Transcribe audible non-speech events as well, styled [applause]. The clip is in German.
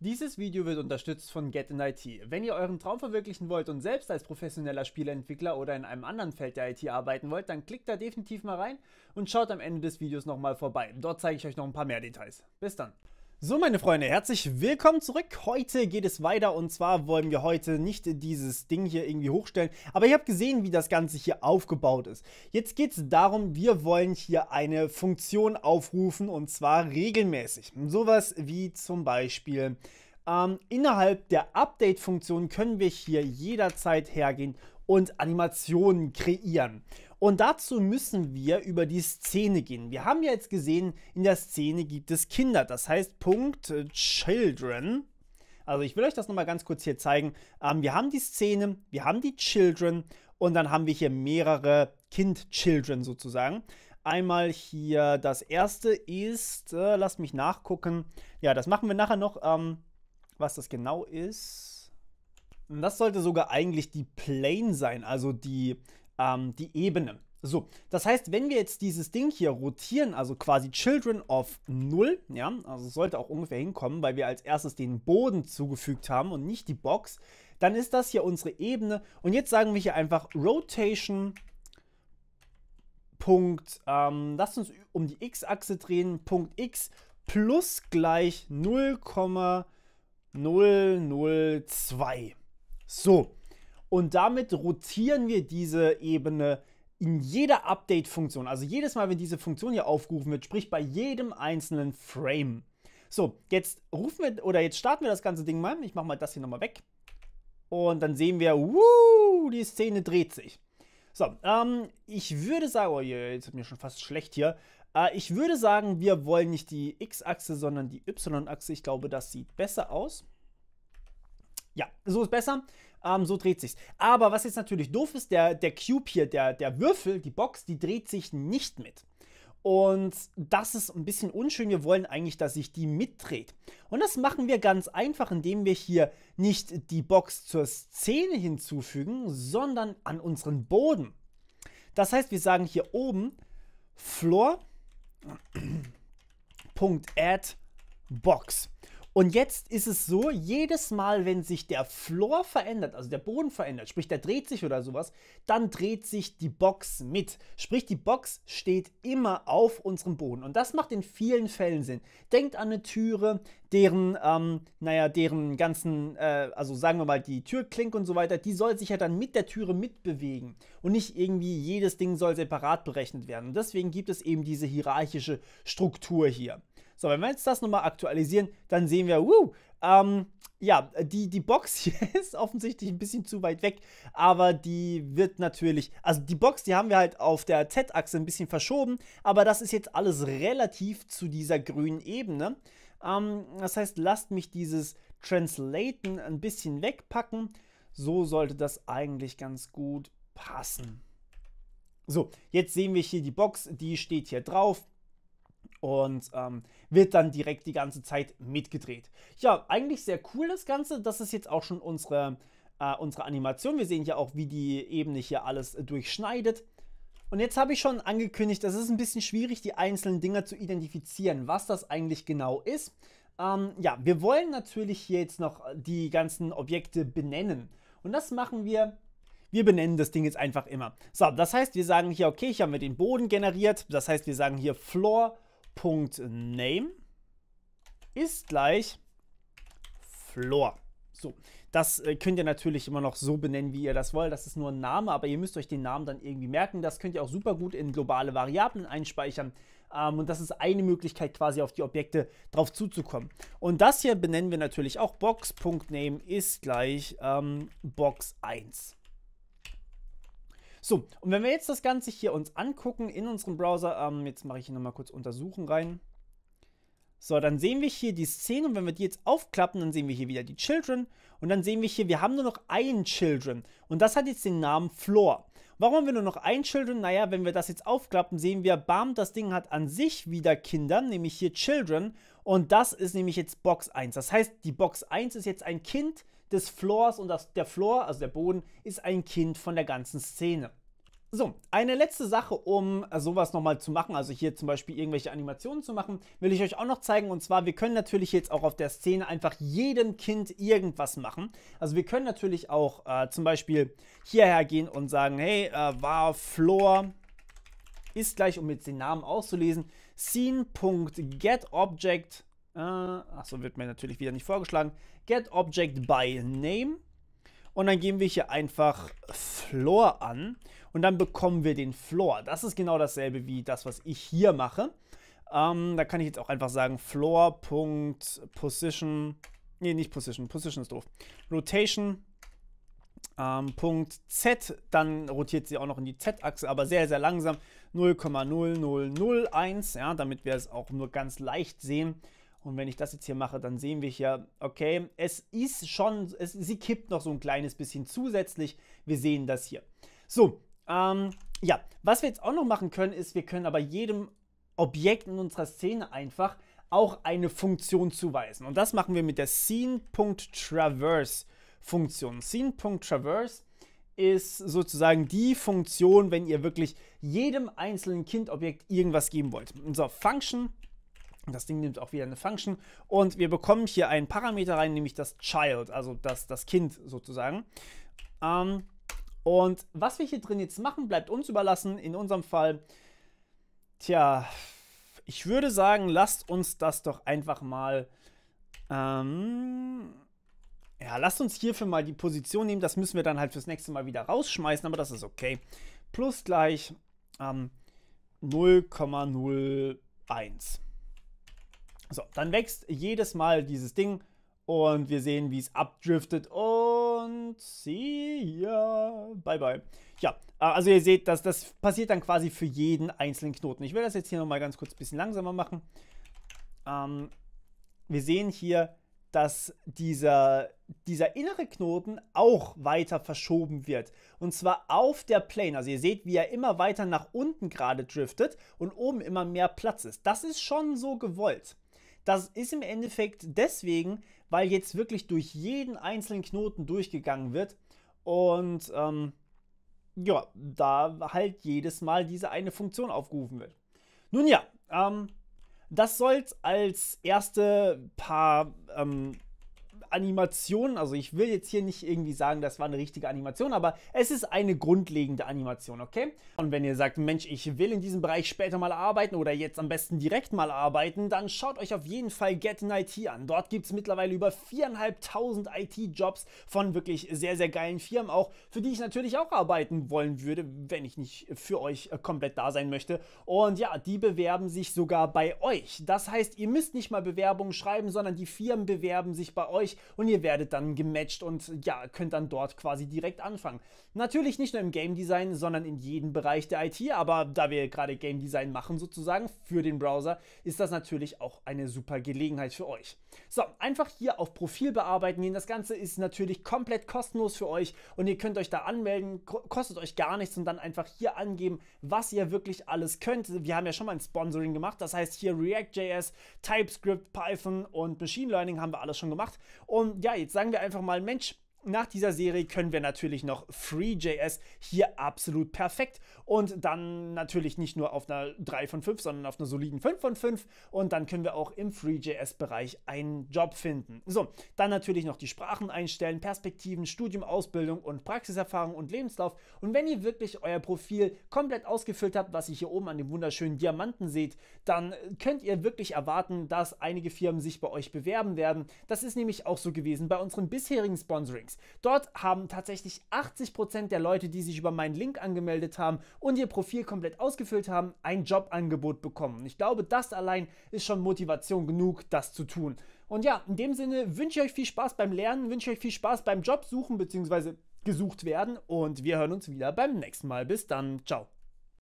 Dieses Video wird unterstützt von Get in IT. Wenn ihr euren Traum verwirklichen wollt und selbst als professioneller Spieleentwickler oder in einem anderen Feld der IT arbeiten wollt, dann klickt da definitiv mal rein und schaut am Ende des Videos nochmal vorbei. Dort zeige ich euch noch ein paar mehr Details. Bis dann! So, meine Freunde, herzlich willkommen zurück. Heute geht es weiter und zwar wollen wir heute nicht dieses Ding hier irgendwie hochstellen, aber ihr habt gesehen, wie das Ganze hier aufgebaut ist. Jetzt geht es darum, wir wollen hier eine Funktion aufrufen und zwar regelmäßig. Sowas wie zum Beispiel ähm, innerhalb der Update-Funktion können wir hier jederzeit hergehen und Animationen kreieren. Und dazu müssen wir über die Szene gehen. Wir haben ja jetzt gesehen, in der Szene gibt es Kinder. Das heißt, Punkt äh, Children. Also ich will euch das nochmal ganz kurz hier zeigen. Ähm, wir haben die Szene, wir haben die Children und dann haben wir hier mehrere Kind-Children sozusagen. Einmal hier das erste ist, äh, lasst mich nachgucken. Ja, das machen wir nachher noch. Ähm, was das genau ist. das sollte sogar eigentlich die Plane sein, also die, ähm, die Ebene. So, das heißt, wenn wir jetzt dieses Ding hier rotieren, also quasi Children of 0, ja, also sollte auch ungefähr hinkommen, weil wir als erstes den Boden zugefügt haben und nicht die Box, dann ist das hier unsere Ebene. Und jetzt sagen wir hier einfach Rotation. Punkt, ähm, lasst uns um die x-Achse drehen, Punkt x plus gleich 0,0 002. So, und damit rotieren wir diese Ebene in jeder Update-Funktion. Also jedes Mal, wenn diese Funktion hier aufgerufen wird, sprich bei jedem einzelnen Frame. So, jetzt rufen wir oder jetzt starten wir das ganze Ding mal. Ich mache mal das hier nochmal weg. Und dann sehen wir, wuh, die Szene dreht sich. So, ähm, ich würde sagen, oh je, jetzt wird mir schon fast schlecht hier. Äh, ich würde sagen, wir wollen nicht die X-Achse, sondern die Y-Achse. Ich glaube, das sieht besser aus. Ja, so ist besser. Ähm, so dreht sich's. Aber was jetzt natürlich doof ist, der, der Cube hier, der, der Würfel, die Box, die dreht sich nicht mit. Und das ist ein bisschen unschön. Wir wollen eigentlich, dass sich die mitdreht. Und das machen wir ganz einfach, indem wir hier nicht die Box zur Szene hinzufügen, sondern an unseren Boden. Das heißt, wir sagen hier oben Floor Punkt Ad Box. Und jetzt ist es so, jedes Mal, wenn sich der Floor verändert, also der Boden verändert, sprich der dreht sich oder sowas, dann dreht sich die Box mit. Sprich die Box steht immer auf unserem Boden. Und das macht in vielen Fällen Sinn. Denkt an eine Türe, deren, ähm, naja, deren ganzen, äh, also sagen wir mal die Türklinke und so weiter, die soll sich ja dann mit der Türe mitbewegen. Und nicht irgendwie jedes Ding soll separat berechnet werden. Und deswegen gibt es eben diese hierarchische Struktur hier. So, wenn wir jetzt das nochmal aktualisieren, dann sehen wir, woo, ähm, ja, die, die Box hier [laughs] ist offensichtlich ein bisschen zu weit weg, aber die wird natürlich, also die Box, die haben wir halt auf der Z-Achse ein bisschen verschoben, aber das ist jetzt alles relativ zu dieser grünen Ebene. Ähm, das heißt, lasst mich dieses Translaten ein bisschen wegpacken. So sollte das eigentlich ganz gut passen. So, jetzt sehen wir hier die Box, die steht hier drauf und ähm, wird dann direkt die ganze Zeit mitgedreht. Ja, eigentlich sehr cool das Ganze. Das ist jetzt auch schon unsere, äh, unsere Animation. Wir sehen ja auch, wie die Ebene hier alles äh, durchschneidet. Und jetzt habe ich schon angekündigt, es ist ein bisschen schwierig, die einzelnen Dinger zu identifizieren, was das eigentlich genau ist. Ähm, ja, wir wollen natürlich hier jetzt noch äh, die ganzen Objekte benennen. Und das machen wir wir benennen das Ding jetzt einfach immer. So, das heißt, wir sagen hier, okay, ich habe mir den Boden generiert. Das heißt, wir sagen hier Floor Name ist gleich Floor. So, das äh, könnt ihr natürlich immer noch so benennen, wie ihr das wollt. Das ist nur ein Name, aber ihr müsst euch den Namen dann irgendwie merken. Das könnt ihr auch super gut in globale Variablen einspeichern. Ähm, und das ist eine Möglichkeit, quasi auf die Objekte drauf zuzukommen. Und das hier benennen wir natürlich auch Box.name ist gleich ähm, Box 1. So, und wenn wir jetzt das Ganze hier uns angucken in unserem Browser, ähm, jetzt mache ich hier nochmal kurz untersuchen rein. So, dann sehen wir hier die Szene und wenn wir die jetzt aufklappen, dann sehen wir hier wieder die Children und dann sehen wir hier, wir haben nur noch ein Children und das hat jetzt den Namen Floor. Warum haben wir nur noch ein Children? Naja, wenn wir das jetzt aufklappen, sehen wir, bam, das Ding hat an sich wieder Kinder, nämlich hier Children und das ist nämlich jetzt Box 1. Das heißt, die Box 1 ist jetzt ein Kind, des Floors und das, der Floor, also der Boden, ist ein Kind von der ganzen Szene. So, eine letzte Sache, um äh, sowas nochmal zu machen, also hier zum Beispiel irgendwelche Animationen zu machen, will ich euch auch noch zeigen. Und zwar, wir können natürlich jetzt auch auf der Szene einfach jedem Kind irgendwas machen. Also wir können natürlich auch äh, zum Beispiel hierher gehen und sagen, hey, äh, war Floor ist gleich, um jetzt den Namen auszulesen, scene.getObject äh, achso, wird mir natürlich wieder nicht vorgeschlagen. Get Object by Name. Und dann geben wir hier einfach Floor an und dann bekommen wir den Floor. Das ist genau dasselbe wie das, was ich hier mache. Ähm, da kann ich jetzt auch einfach sagen Floor.position. Nee, nicht Position. Position ist doof. Rotation. Ähm, Punkt Z, dann rotiert sie auch noch in die Z-Achse, aber sehr, sehr langsam. 0,0001, ja, damit wir es auch nur ganz leicht sehen. Und wenn ich das jetzt hier mache, dann sehen wir hier, okay, es ist schon, es, sie kippt noch so ein kleines bisschen zusätzlich. Wir sehen das hier. So, ähm, ja, was wir jetzt auch noch machen können, ist, wir können aber jedem Objekt in unserer Szene einfach auch eine Funktion zuweisen. Und das machen wir mit der Scene.traverse-Funktion. Scene.traverse ist sozusagen die Funktion, wenn ihr wirklich jedem einzelnen Kindobjekt irgendwas geben wollt. Unser so, Function das Ding nimmt auch wieder eine Function und wir bekommen hier einen Parameter rein, nämlich das Child, also das, das Kind sozusagen. Ähm, und was wir hier drin jetzt machen, bleibt uns überlassen. In unserem Fall, tja, ich würde sagen, lasst uns das doch einfach mal, ähm, ja, lasst uns hierfür mal die Position nehmen. Das müssen wir dann halt fürs nächste Mal wieder rausschmeißen, aber das ist okay. Plus gleich ähm, 0,01. So, dann wächst jedes Mal dieses Ding und wir sehen, wie es abdriftet und see ya, bye bye. Ja, äh, also ihr seht, dass das passiert dann quasi für jeden einzelnen Knoten. Ich will das jetzt hier nochmal ganz kurz ein bisschen langsamer machen. Ähm, wir sehen hier, dass dieser, dieser innere Knoten auch weiter verschoben wird. Und zwar auf der Plane. Also ihr seht, wie er immer weiter nach unten gerade driftet und oben immer mehr Platz ist. Das ist schon so gewollt. Das ist im Endeffekt deswegen, weil jetzt wirklich durch jeden einzelnen Knoten durchgegangen wird und ähm, ja, da halt jedes Mal diese eine Funktion aufgerufen wird. Nun ja, ähm, das soll als erste paar ähm, Animationen. Also ich will jetzt hier nicht irgendwie sagen, das war eine richtige Animation, aber es ist eine grundlegende Animation, okay? Und wenn ihr sagt, Mensch, ich will in diesem Bereich später mal arbeiten oder jetzt am besten direkt mal arbeiten, dann schaut euch auf jeden Fall Get in IT an. Dort gibt es mittlerweile über 4.500 IT-Jobs von wirklich sehr, sehr geilen Firmen auch, für die ich natürlich auch arbeiten wollen würde, wenn ich nicht für euch äh, komplett da sein möchte. Und ja, die bewerben sich sogar bei euch. Das heißt, ihr müsst nicht mal Bewerbungen schreiben, sondern die Firmen bewerben sich bei euch und ihr werdet dann gematcht und ja, könnt dann dort quasi direkt anfangen. Natürlich nicht nur im Game Design, sondern in jedem Bereich der IT, aber da wir gerade Game Design machen sozusagen für den Browser, ist das natürlich auch eine super Gelegenheit für euch. So, einfach hier auf Profil bearbeiten gehen. Das Ganze ist natürlich komplett kostenlos für euch und ihr könnt euch da anmelden, kostet euch gar nichts und dann einfach hier angeben, was ihr wirklich alles könnt. Wir haben ja schon mal ein Sponsoring gemacht, das heißt hier React.js, TypeScript, Python und Machine Learning haben wir alles schon gemacht und ja, jetzt sagen wir einfach mal, Mensch, nach dieser Serie können wir natürlich noch FreeJS hier absolut perfekt und dann natürlich nicht nur auf einer 3 von 5, sondern auf einer soliden 5 von 5 und dann können wir auch im FreeJS-Bereich einen Job finden. So, dann natürlich noch die Sprachen einstellen, Perspektiven, Studium, Ausbildung und Praxiserfahrung und Lebenslauf und wenn ihr wirklich euer Profil komplett ausgefüllt habt, was ihr hier oben an dem wunderschönen Diamanten seht, dann könnt ihr wirklich erwarten, dass einige Firmen sich bei euch bewerben werden. Das ist nämlich auch so gewesen bei unseren bisherigen Sponsorings. Dort haben tatsächlich 80% der Leute, die sich über meinen Link angemeldet haben und ihr Profil komplett ausgefüllt haben, ein Jobangebot bekommen. Ich glaube, das allein ist schon Motivation genug, das zu tun. Und ja, in dem Sinne wünsche ich euch viel Spaß beim Lernen, wünsche ich euch viel Spaß beim Jobsuchen bzw. gesucht werden und wir hören uns wieder beim nächsten Mal. Bis dann, ciao.